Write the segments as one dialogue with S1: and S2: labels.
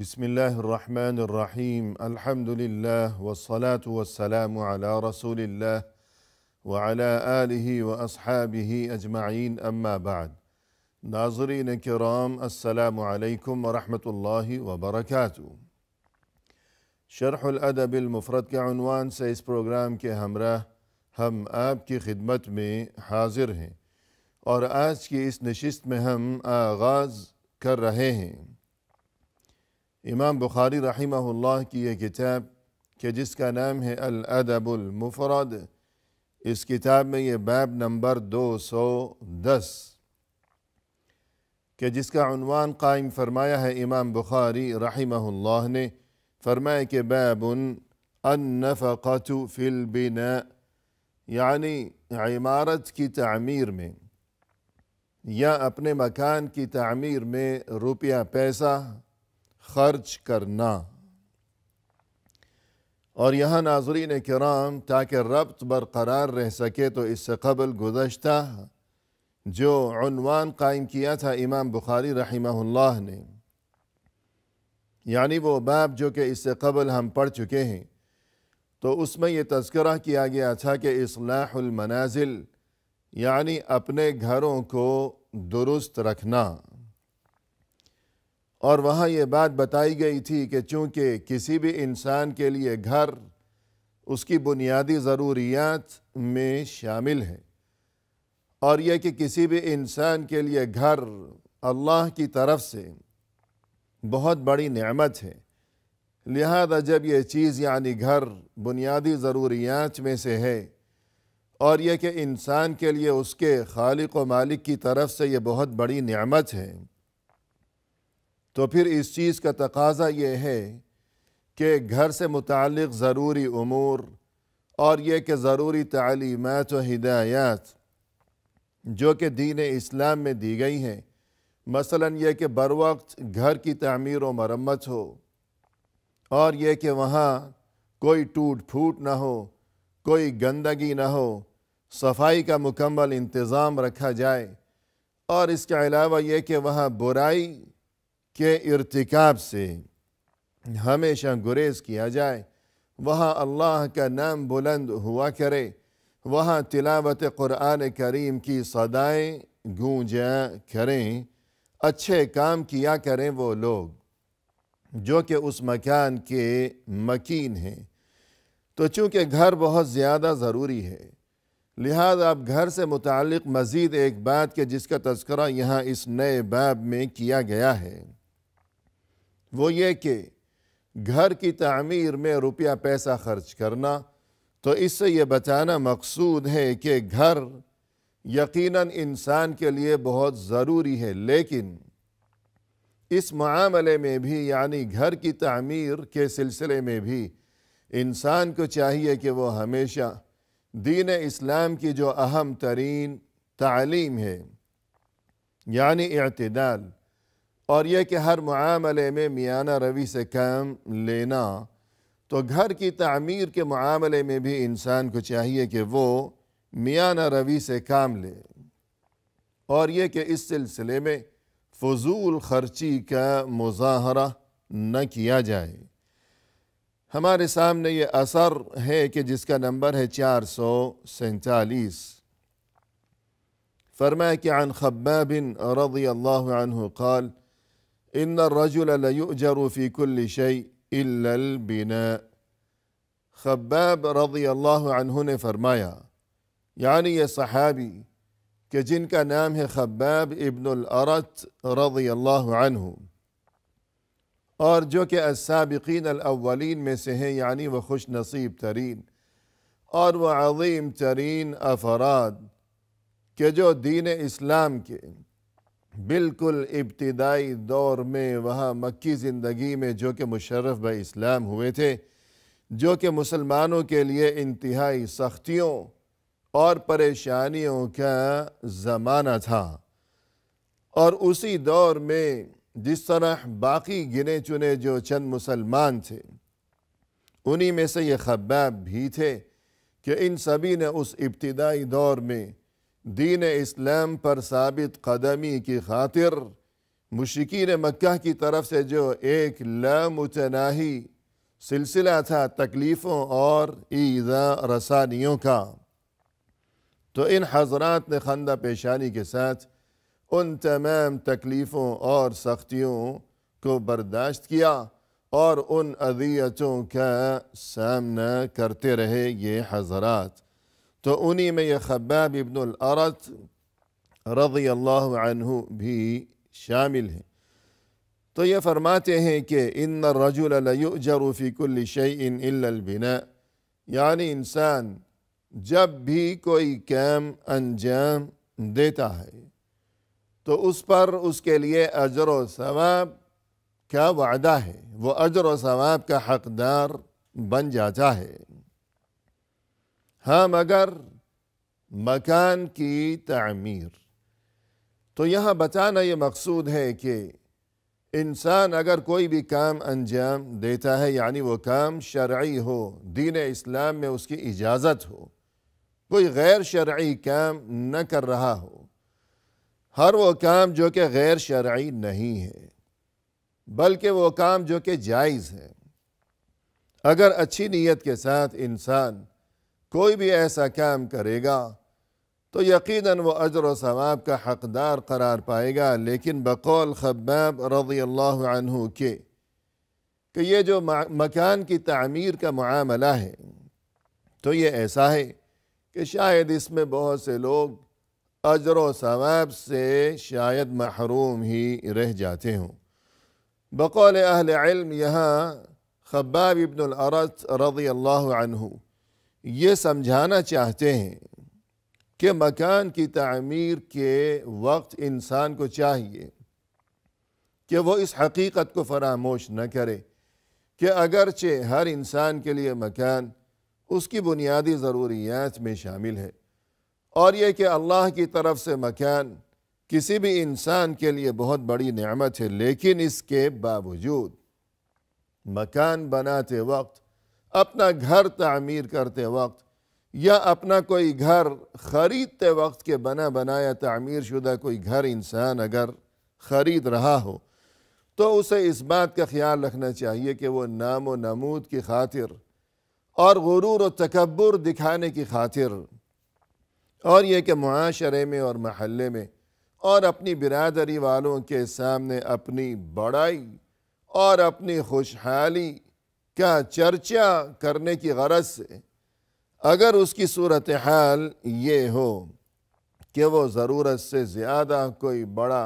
S1: بسم الله الرحمن الرحيم الحمد لله والصلاة والسلام على رسول الله وعلى آله وأصحابه أجمعين أما بعد ناظرين كرام السلام عليكم ورحمة الله وبركاته شرح الأدب المفرد كعنوان سيس بروغرام इस هم آب हमरा हम आपकी खिदमत में हाजिर हैं और आज की इस नशिस्त में हम امام بخاری رحمہ اللہ کی یہ کتاب کہ جس کا نام ہے الادب المفرد اس کتاب میں یہ باب نمبر دو سو دس کہ جس کا عنوان قائم فرمایا ہے امام بخاری رحمہ اللہ نے فرمایا کہ باب النفقت فی البناء یعنی عمارت کی تعمیر میں یا اپنے مکان کی تعمیر میں روپیہ پیسہ خرچ کرنا اور یہاں ناظرین کرام تاکہ ربط برقرار رہ سکے تو اس سے قبل گزشتہ جو عنوان قائم کیا تھا امام بخاری رحمہ اللہ نے یعنی وہ باب جو کہ اس سے قبل ہم پڑھ چکے ہیں تو اس میں یہ تذکرہ کیا گیا تھا کہ اصلاح المنازل یعنی اپنے گھروں کو درست رکھنا اور وہاں یہ بات بتائی گئی تھی کہ چونکہ کسی بھی انسان کے لیے گھر اس کی بنیادی ضروریات میں شامل ہے اور یہ کہ کسی بھی انسان کے لیے گھر اللہ کی طرف سے بہت بڑی نعمت ہے لہذا جب یہ چیز یعنی گھر بنیادی ضروریات میں سے ہے اور یہ کہ انسان کے لیے اس کے خالق و مالک کی طرف سے یہ بہت بڑی نعمت ہے تو پھر اس چیز کا تقاضا یہ ہے کہ گھر سے متعلق ضروری امور اور یہ کہ ضروری تعلیمات و ہدایات جو کہ دین اسلام میں دی گئی ہیں مثلا یہ کہ بروقت گھر کی تعمیر و مرمت ہو اور یہ کہ وہاں کوئی ٹوٹ پھوٹ نہ ہو کوئی گندگی نہ ہو صفائی کا مکمل انتظام رکھا جائے اور اس کے علاوہ یہ کہ وہاں برائی کے ارتکاب سے ہمیشہ گریز کیا جائے وہاں اللہ کا نام بلند ہوا کرے وہاں تلاوت قرآن کریم کی صدائیں گونجا کریں اچھے کام کیا کریں وہ لوگ جو کہ اس مکان کے مکین ہیں تو چونکہ گھر بہت زیادہ ضروری ہے لہذا آپ گھر سے متعلق مزید ایک بات کہ جس کا تذکرہ یہاں اس نئے باب میں کیا گیا ہے وہ یہ کہ گھر کی تعمیر میں روپیہ پیسہ خرچ کرنا تو اس سے یہ بتانا مقصود ہے کہ گھر یقیناً انسان کے لیے بہت ضروری ہے لیکن اس معاملے میں بھی یعنی گھر کی تعمیر کے سلسلے میں بھی انسان کو چاہیے کہ وہ ہمیشہ دین اسلام کی جو اہم ترین تعلیم ہے یعنی اعتدال اور یہ کہ ہر معاملے میں میانہ روی سے کام لینا تو گھر کی تعمیر کے معاملے میں بھی انسان کو چاہیے کہ وہ میانہ روی سے کام لے اور یہ کہ اس سلسلے میں فضول خرچی کا مظاہرہ نہ کیا جائے ہمارے سامنے یہ اثر ہے کہ جس کا نمبر ہے چار سو سینتالیس فرمائے کہ عن خباب رضی اللہ عنہ قال إن الرجل ليؤجر في كل شيء إلا البناء خباب رضي الله عنه فرمايا يعني يا صحابي كجن نام خباب ابن الارت رضي الله عنه اور جو کہ السابقین الاولین میں سے ہیں یعنی يعني وہ خوش نصیب ترین اور وہ عظیم ترین افراد کہ جو دین اسلام کے بالکل ابتدائی دور میں وہاں مکی زندگی میں جو کہ مشرف بہ اسلام ہوئے تھے جو کہ مسلمانوں کے لیے انتہائی سختیوں اور پریشانیوں کا زمانہ تھا اور اسی دور میں جس طرح باقی گنے چنے جو چند مسلمان تھے انہی میں سے یہ خباب بھی تھے کہ ان سبھی نے اس ابتدائی دور میں دین اسلام پر ثابت قدمی کی خاطر مشکین مکہ کی طرف سے جو ایک لامتناہی سلسلہ تھا تکلیفوں اور ایدہ رسانیوں کا تو ان حضرات نے خندہ پیشانی کے ساتھ ان تمام تکلیفوں اور سختیوں کو برداشت کیا اور ان عذیتوں کا سامنا کرتے رہے یہ حضرات تو انہی میں یہ خباب ابن العرط رضی اللہ عنہ بھی شامل ہیں تو یہ فرماتے ہیں کہ ان الرجل لیؤجر فی کل الا البناء یعنی انسان جب بھی کوئی کام انجام دیتا ہے تو اس پر اس کے لیے اجر و ثواب کا وعدہ ہے وہ اجر و ثواب کا حقدار بن جاتا ہے ہاں مگر مکان کی تعمیر تو یہاں بتانا یہ مقصود ہے کہ انسان اگر کوئی بھی کام انجام دیتا ہے یعنی وہ کام شرعی ہو دین اسلام میں اس کی اجازت ہو کوئی غیر شرعی کام نہ کر رہا ہو ہر وہ کام جو کہ غیر شرعی نہیں ہے بلکہ وہ کام جو کہ جائز ہے اگر اچھی نیت کے ساتھ انسان کوئی بھی ایسا کام کرے گا تو یقیناً وہ عضر و ثواب کا حقدار قرار پائے گا لیکن بقول خباب رضی اللہ عنہ کے کہ یہ جو مکان کی تعمیر کا معاملہ ہے تو یہ ایسا ہے کہ شاید اس میں بہت سے لوگ عجر و ثواب سے شاید محروم ہی رہ جاتے ہوں بقول اہل علم یہاں خباب ابن العرض رضی اللہ عنہ یہ سمجھانا چاہتے ہیں کہ مکان کی تعمیر کے وقت انسان کو چاہیے کہ وہ اس حقیقت کو فراموش نہ کرے کہ اگرچہ ہر انسان کے لیے مکان اس کی بنیادی ضروریات میں شامل ہے اور یہ کہ اللہ کی طرف سے مکان کسی بھی انسان کے لیے بہت بڑی نعمت ہے لیکن اس کے باوجود مکان بناتے وقت اپنا گھر تعمیر کرتے وقت یا اپنا کوئی گھر خریدتے وقت کے بنا بنایا تعمیر شدہ کوئی گھر انسان اگر خرید رہا ہو تو اسے اس بات کا خیال رکھنا چاہیے کہ وہ نام و نمود کی خاطر اور غرور و تکبر دکھانے کی خاطر اور یہ کہ معاشرے میں اور محلے میں اور اپنی برادری والوں کے سامنے اپنی بڑائی اور اپنی خوشحالی کیا چرچا کرنے کی غرض سے اگر اس کی صورتحال یہ ہو کہ وہ ضرورت سے زیادہ کوئی بڑا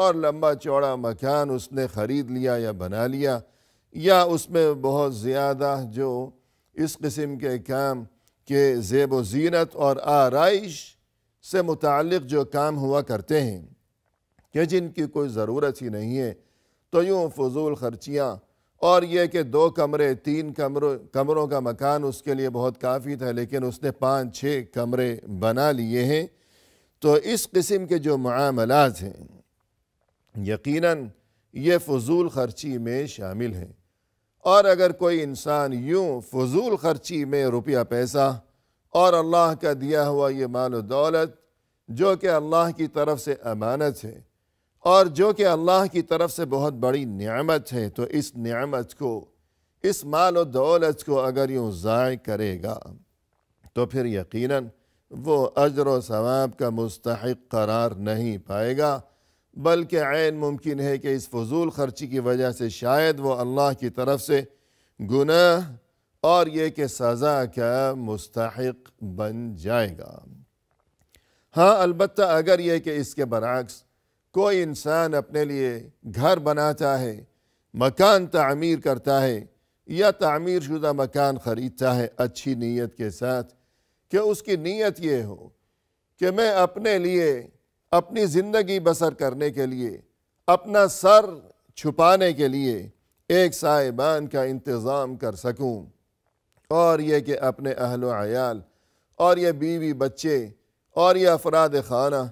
S1: اور لمبا چوڑا مکان اس نے خرید لیا یا بنا لیا یا اس میں بہت زیادہ جو اس قسم کے کام کہ زیب و زینت اور آرائش سے متعلق جو کام ہوا کرتے ہیں کہ جن کی کوئی ضرورت ہی نہیں ہے تو یوں فضول خرچیاں اور یہ کہ دو کمرے تین کمروں کمروں کا مکان اس کے لیے بہت کافی تھا لیکن اس نے پانچ چھ کمرے بنا لیے ہیں تو اس قسم کے جو معاملات ہیں یقیناً یہ فضول خرچی میں شامل ہیں اور اگر کوئی انسان یوں فضول خرچی میں روپیہ پیسہ اور اللہ کا دیا ہوا یہ مال و دولت جو کہ اللہ کی طرف سے امانت ہے اور جو کہ اللہ کی طرف سے بہت بڑی نعمت ہے تو اس نعمت کو اس مال و دولت کو اگر یوں ضائع کرے گا تو پھر یقیناً وہ عجر و ثواب کا مستحق قرار نہیں پائے گا بلکہ عین ممکن ہے کہ اس فضول خرچی کی وجہ سے شاید وہ اللہ کی طرف سے گناہ اور یہ کہ سزا کا مستحق بن جائے گا ہاں البتہ اگر یہ کہ اس کے برعکس کوئی انسان اپنے لیے گھر بناتا ہے مکان تعمیر کرتا ہے یا تعمیر شدہ مکان خریدتا ہے اچھی نیت کے ساتھ کہ اس کی نیت یہ ہو کہ میں اپنے لیے اپنی زندگی بسر کرنے کے لیے اپنا سر چھپانے کے لیے ایک سائبان کا انتظام کر سکوں اور یہ کہ اپنے اہل و عیال اور یہ بیوی بچے اور یہ افراد خانہ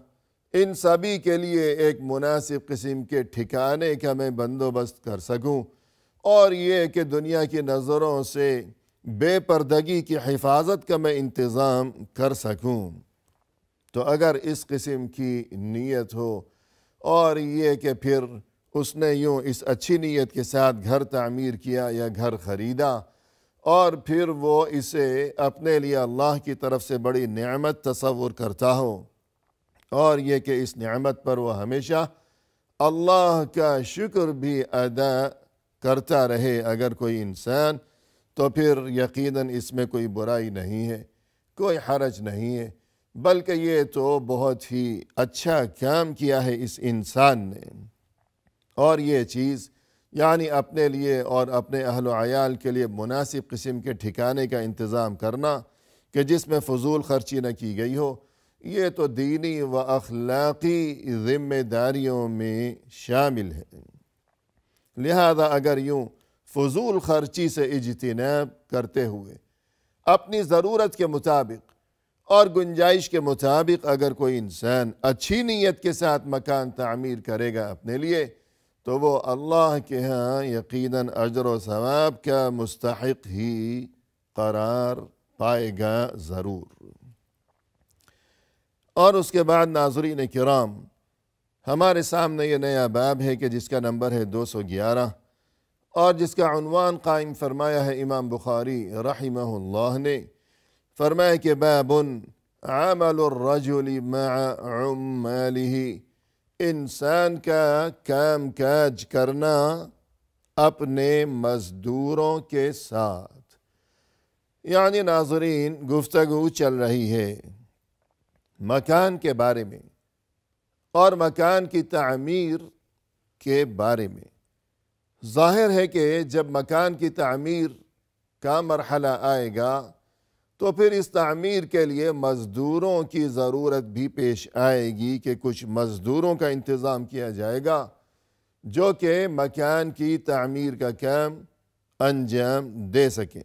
S1: ان سبھی کے لیے ایک مناسب قسم کے ٹھکانے کا میں بندوبست کر سکوں اور یہ کہ دنیا کی نظروں سے بے پردگی کی حفاظت کا میں انتظام کر سکوں تو اگر اس قسم کی نیت ہو اور یہ کہ پھر اس نے یوں اس اچھی نیت کے ساتھ گھر تعمیر کیا یا گھر خریدا اور پھر وہ اسے اپنے لیے اللہ کی طرف سے بڑی نعمت تصور کرتا ہو اور یہ کہ اس نعمت پر وہ ہمیشہ اللہ کا شکر بھی ادا کرتا رہے اگر کوئی انسان تو پھر یقیناً اس میں کوئی برائی نہیں ہے کوئی حرج نہیں ہے بلکہ یہ تو بہت ہی اچھا کام کیا ہے اس انسان نے اور یہ چیز یعنی اپنے لیے اور اپنے اہل و عیال کے لیے مناسب قسم کے ٹھکانے کا انتظام کرنا کہ جس میں فضول خرچی نہ کی گئی ہو یہ تو دینی و اخلاقی ذمہ داریوں میں شامل ہے لہذا اگر یوں فضول خرچی سے اجتناب کرتے ہوئے اپنی ضرورت کے مطابق اور گنجائش کے مطابق اگر کوئی انسان اچھی نیت کے ساتھ مکان تعمیر کرے گا اپنے لیے تو وہ اللہ کے ہاں یقیناً اجر و ثواب کا مستحق ہی قرار پائے گا ضرور اور اس کے بعد ناظرین کرام ہمارے سامنے یہ نیا باب ہے کہ جس کا نمبر ہے دو سو گیارہ اور جس کا عنوان قائم فرمایا ہے امام بخاری رحمہ اللہ نے فرمایا کہ باب عمل الرجل مع عماله انسان کا کام کاج کرنا اپنے مزدوروں کے ساتھ یعنی ناظرین گفتگو چل رہی ہے مکان کے بارے میں اور مکان کی تعمیر کے بارے میں ظاہر ہے کہ جب مکان کی تعمیر کا مرحلہ آئے گا تو پھر اس تعمیر کے لیے مزدوروں کی ضرورت بھی پیش آئے گی کہ کچھ مزدوروں کا انتظام کیا جائے گا جو کہ مکان کی تعمیر کا کام انجام دے سکیں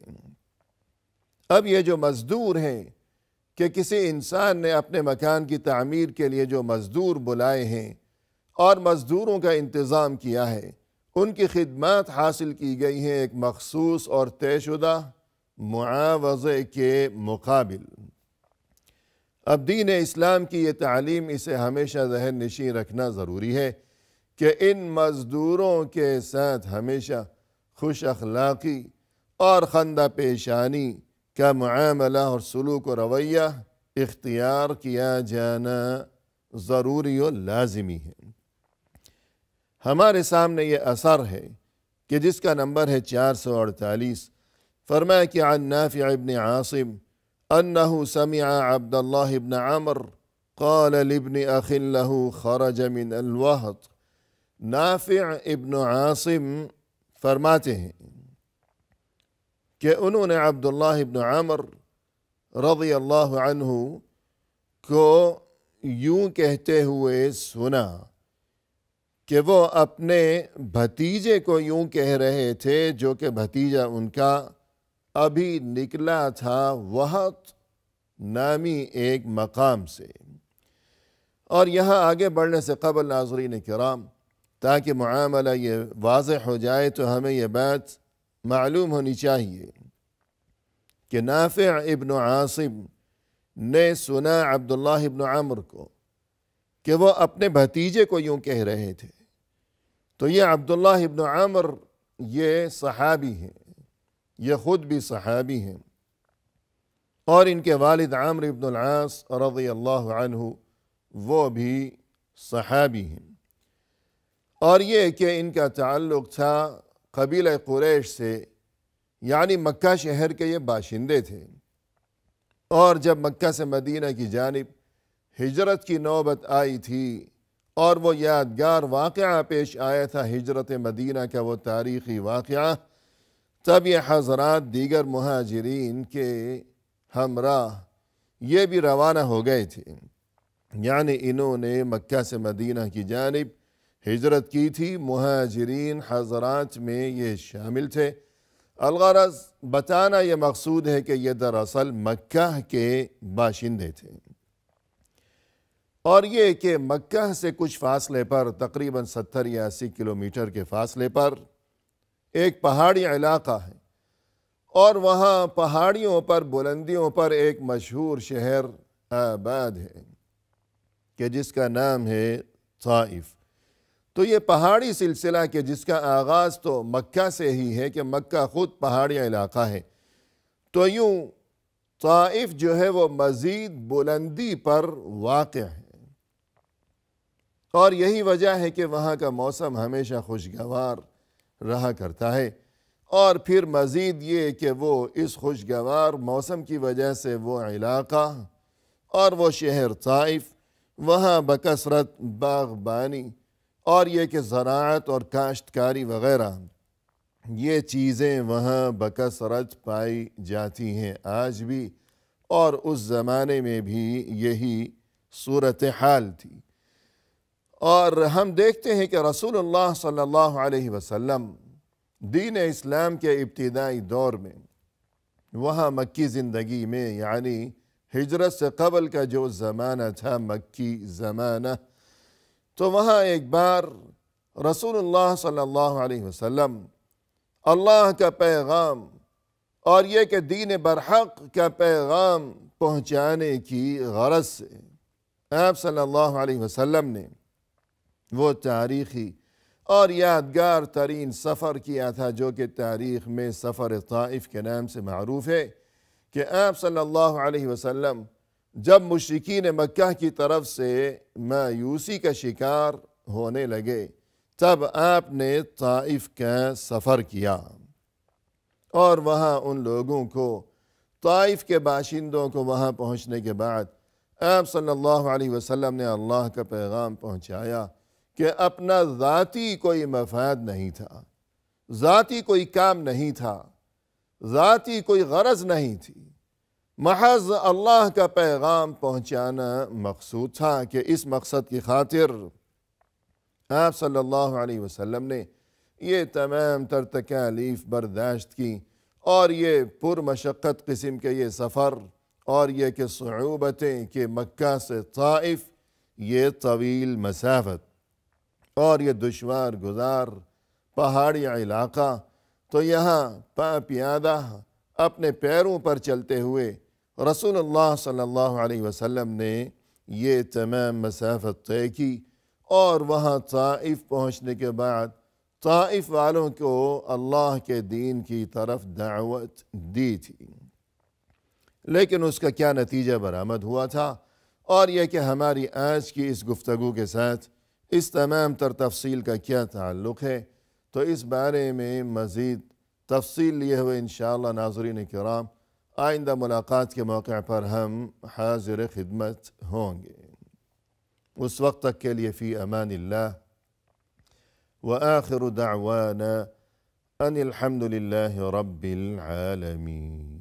S1: اب یہ جو مزدور ہیں کہ کسی انسان نے اپنے مکان کی تعمیر کے لیے جو مزدور بلائے ہیں اور مزدوروں کا انتظام کیا ہے ان کی خدمات حاصل کی گئی ہیں ایک مخصوص اور طے شدہ معاوضے کے مقابل اب دین اسلام کی یہ تعلیم اسے ہمیشہ ذہن نشین رکھنا ضروری ہے کہ ان مزدوروں کے ساتھ ہمیشہ خوش اخلاقی اور خندہ پیشانی کا معاملہ اور سلوک و رویہ اختیار کیا جانا ضروری و لازمی ہے ہمارے سامنے یہ اثر ہے کہ جس کا نمبر ہے چار سو اڑتالیس فرمایا کہ عن نافع ابن عاصم النح سمع ابد اللہ ابن عمر قال لابن قولبن له خرج من الوحت نافع ابن عاصم فرماتے ہیں کہ انہوں نے عبداللہ ابن عامر رضی اللہ عنہ کو یوں کہتے ہوئے سنا کہ وہ اپنے بھتیجے کو یوں کہہ رہے تھے جو کہ بھتیجا ان کا ابھی نکلا تھا وہت نامی ایک مقام سے اور یہاں آگے بڑھنے سے قبل ناظرین کرام تاکہ معاملہ یہ واضح ہو جائے تو ہمیں یہ بات معلوم ہونی چاہیے کہ نافع ابن عاصم نے سنا عبداللہ ابن عامر کو کہ وہ اپنے بھتیجے کو یوں کہہ رہے تھے تو یہ عبداللہ ابن عامر یہ صحابی ہیں یہ خود بھی صحابی ہیں اور ان کے والد عامر ابن العاص رضی اللہ عنہ وہ بھی صحابی ہیں اور یہ کہ ان کا تعلق تھا قبیلہ قریش سے یعنی مکہ شہر کے یہ باشندے تھے اور جب مکہ سے مدینہ کی جانب ہجرت کی نوبت آئی تھی اور وہ یادگار واقعہ پیش آیا تھا ہجرت مدینہ کا وہ تاریخی واقعہ تب یہ حضرات دیگر مہاجرین کے ہمراہ یہ بھی روانہ ہو گئے تھے یعنی انہوں نے مکہ سے مدینہ کی جانب ہجرت کی تھی مہاجرین حضرات میں یہ شامل تھے الغرض بتانا یہ مقصود ہے کہ یہ دراصل مکہ کے باشندے تھے اور یہ کہ مکہ سے کچھ فاصلے پر تقریباً ستر یا اسی کلومیٹر کے فاصلے پر ایک پہاڑی علاقہ ہے اور وہاں پہاڑیوں پر بلندیوں پر ایک مشہور شہر آباد ہے کہ جس کا نام ہے طائف تو یہ پہاڑی سلسلہ کہ جس کا آغاز تو مکہ سے ہی ہے کہ مکہ خود پہاڑی علاقہ ہے تو یوں طائف جو ہے وہ مزید بلندی پر واقع ہے اور یہی وجہ ہے کہ وہاں کا موسم ہمیشہ خوشگوار رہا کرتا ہے اور پھر مزید یہ کہ وہ اس خوشگوار موسم کی وجہ سے وہ علاقہ اور وہ شہر طائف وہاں بکثرت باغبانی اور یہ کہ زراعت اور کاشتکاری وغیرہ یہ چیزیں وہاں بکثرت پائی جاتی ہیں آج بھی اور اس زمانے میں بھی یہی صورتحال تھی اور ہم دیکھتے ہیں کہ رسول اللہ صلی اللہ علیہ وسلم دین اسلام کے ابتدائی دور میں وہاں مکی زندگی میں یعنی ہجرت سے قبل کا جو زمانہ تھا مکی زمانہ تو وہاں ایک بار رسول اللہ صلی اللہ علیہ وسلم اللہ کا پیغام اور یہ کہ دین برحق کا پیغام پہنچانے کی غرض سے آپ صلی اللہ علیہ وسلم نے وہ تاریخی اور یادگار ترین سفر کیا تھا جو کہ تاریخ میں سفر طائف کے نام سے معروف ہے کہ آپ صلی اللہ علیہ وسلم جب مشرقین مکہ کی طرف سے مایوسی کا شکار ہونے لگے تب آپ نے طائف کا سفر کیا اور وہاں ان لوگوں کو طائف کے باشندوں کو وہاں پہنچنے کے بعد آپ صلی اللہ علیہ وسلم نے اللہ کا پیغام پہنچایا کہ اپنا ذاتی کوئی مفاد نہیں تھا ذاتی کوئی کام نہیں تھا ذاتی کوئی غرض نہیں تھی محض اللہ کا پیغام پہنچانا مقصود تھا کہ اس مقصد کی خاطر آپ صلی اللہ علیہ وسلم نے یہ تمام تر تکالیف برداشت کی اور یہ پر مشقت قسم کے یہ سفر اور یہ کہ صعوبتیں کہ مکہ سے طائف یہ طویل مسافت اور یہ دشوار گزار پہاڑی علاقہ تو یہاں پا پیادہ اپنے پیروں پر چلتے ہوئے رسول اللہ صلی اللہ علیہ وسلم نے یہ تمام مسافت طے کی اور وہاں طائف پہنچنے کے بعد طائف والوں کو اللہ کے دین کی طرف دعوت دی تھی لیکن اس کا کیا نتیجہ برآمد ہوا تھا اور یہ کہ ہماری آج کی اس گفتگو کے ساتھ اس تمام تر تفصیل کا کیا تعلق ہے تو اس بارے میں مزید تفصیل لیے ہوئے انشاءاللہ ناظرین کرام عند ملاقات كموقع برهم حاضر خدمة هونغ وس وقتك لي في أمان الله وآخر دعوانا أن الحمد لله رب العالمين